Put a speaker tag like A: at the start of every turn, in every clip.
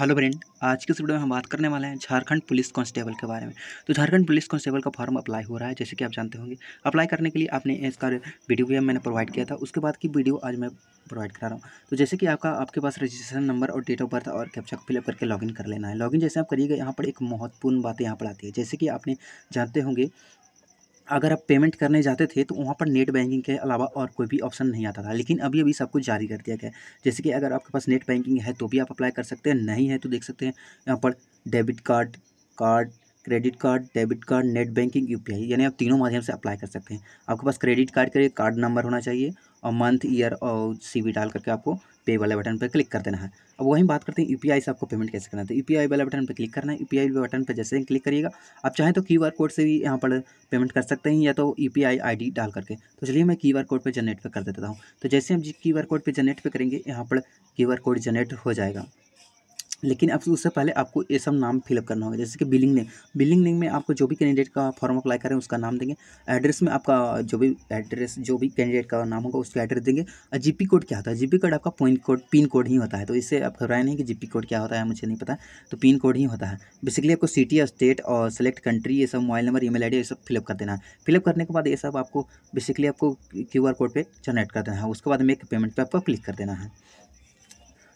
A: hello friend आज के इस वीडियो में हम बात करने वाले हैं झारखंड पुलिस कांस्टेबल के बारे में तो झारखंड पुलिस कांस्टेबल का फॉर्म अप्लाई हो रहा है जैसे कि आप जानते होंगे अप्लाई करने के लिए आपने इसका वीडियो भी मैंने प्रोवाइड किया था उसके बाद की वीडियो आज मैं प्रोवाइड करा रहा हूँ तो जैसे कि आपका आपके पास रजिस्ट्रेशन नंबर और डेट ऑफ बर्थ और कैप्चा फिलअप करके लॉगिन कर लेना है लॉगिन जैसे आप करिएगा यहाँ पर एक महत्वपूर्ण बात यहाँ पर आती है जैसे कि आपने जानते होंगे अगर आप पेमेंट करने जाते थे तो वहाँ पर नेट बैंकिंग के अलावा और कोई भी ऑप्शन नहीं आता था लेकिन अभी अभी सब कुछ जारी कर दिया गया जैसे कि अगर आपके पास नेट बैंकिंग है तो भी आप अप्लाई कर सकते हैं नहीं है तो देख सकते हैं यहाँ पर debit card card credit card debit card net banking यू यानी आप तीनों माध्यम से अप्लाई कर सकते हैं आपके पास क्रेडिट कार्ड के लिए कार्ड नंबर होना चाहिए और मंथ ईयर और सी डाल करके आपको पे वाले बटन पर क्लिक कर देना है अब वहीं बात करते हैं यूपीआई से आपको पेमेंट कैसे करना है तो यूपीआई वाले बटन पर क्लिक करना है यूपीआई बटन पर जैसे ही क्लिक करिएगा आप चाहें तो क्यूआर कोड से भी यहाँ पर पेमेंट कर सकते हैं या तो यूपीआई आईडी डाल करके तो चलिए मैं क्यूआर कोड पर जनरेट पर कर देता हूँ तो जैसे हम क्यूआर कोड पर जनरेट पर करेंगे यहाँ पर क्यू कोड जनरेट हो जाएगा लेकिन अब तो उससे पहले आपको ये सब नाम फिलअप करना होगा जैसे कि बिलिंग नेम बिलिंग नेम में आपको जो भी कैंडिडेट का फॉर्म अप्लाई करें उसका नाम देंगे एड्रेस में आपका जो भी एड्रेस जो भी कैंडिडेट का नाम होगा उसका एड्रेस देंगे और जीपी कोड क्या होता है जीपी कोड आपका पॉइंट कोड पिन कोड ही होता है तो इससे आप घबराए नहीं कि जीपी कोड क्या होता है मुझे नहीं पता तो पिन कोड ही होता है बेसिकली आपको सिटी और स्टेट और सेलेक्ट कंट्री ये सब मोबाइल नंबर ई मेल ये सब फिलअप कर देना है फिलअप करने के बाद ये सब आपको बेसिकली आपको क्यू कोड पर जनरेट कर देना है उसके बाद मेक पेमेंट पर आपको क्लिक कर देना है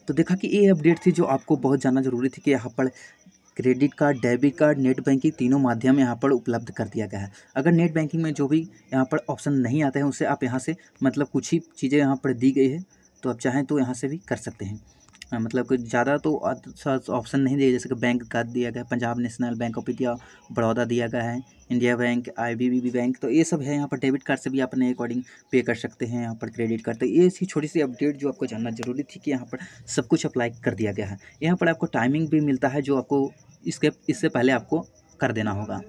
A: तो देखा कि ये अपडेट थी जो आपको बहुत जानना जरूरी थी कि यहाँ पर credit card debit card net banking तीनों माध्यम यहाँ पर उपलब्ध कर दिया गया है अगर नेट बैंकिंग में जो भी यहाँ पर ऑप्शन नहीं आते हैं उसे आप यहाँ से मतलब कुछ ही चीज़ें यहाँ पर दी गई है तो आप चाहें तो यहाँ से भी कर सकते हैं मतलब कोई ज़्यादा तो ऑप्शन नहीं दिए जैसे कि बैंक का दिया गया Punjab National Bank of India Baroda दिया गया है इंडिया बैंक आई बैंक तो ये सब है यहाँ पर डेबिट कार्ड से भी आप अपने अकॉर्डिंग पे कर सकते हैं यहाँ पर क्रेडिट कार्ड तो ये सी छोटी सी अपडेट जो आपको जानना जरूरी थी कि यहाँ पर सब कुछ अप्लाई कर दिया गया है यहाँ पर आपको टाइमिंग भी मिलता है जो आपको इसके इससे पहले आपको कर देना होगा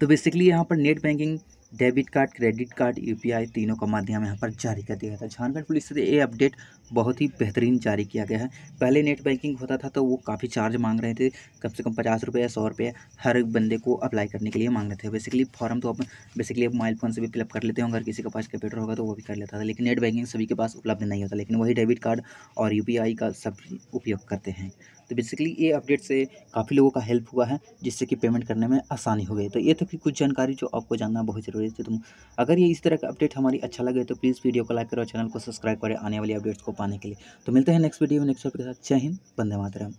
A: तो बेसिकली यहाँ पर net banking debit card credit card UPI तीनों का माध्यम यहाँ पर जारी कर दिया गया था झारखंड पुलिस से ये अपडेट बहुत ही बेहतरीन जारी किया गया है पहले नेट बैंकिंग होता था तो वो काफ़ी चार्ज मांग रहे थे कम से कम पचास रुपये या सौ रुपये हर बंदे को अप्लाई करने के लिए मांग रहे थे बेसिकली फॉर्म तो अपन बेसिकली मोबाइल फ़ोन से भी फिलअप कर लेते हैं अगर किसी के पास कंप्यूटर होगा तो वो भी कर लेता था लेकिन नेट बैंकिंग सभी के पास उपलब्ध नहीं होता लेकिन वही डेबिट कार्ड और यू का सब उपयोग करते हैं तो बेसिकली ये अपडेट से काफ़ी लोगों का हेल्प हुआ है जिससे कि पेमेंट करने में आसानी हो गई तो ये तो कि कुछ जानकारी जो आपको जानना बहुत ज़रूरी थी तो तुम अगर ये इस तरह का अपडेट हमारी अच्छा लगे तो प्लीज़ वीडियो को लाइक करो चैनल को सब्सक्राइब करें आने वाली अपडेट्स को पाने के लिए तो मिलते हैं नेक्स्ट वीडियो में नेक्स्ट के साथ जय हिंद बंदे मातरम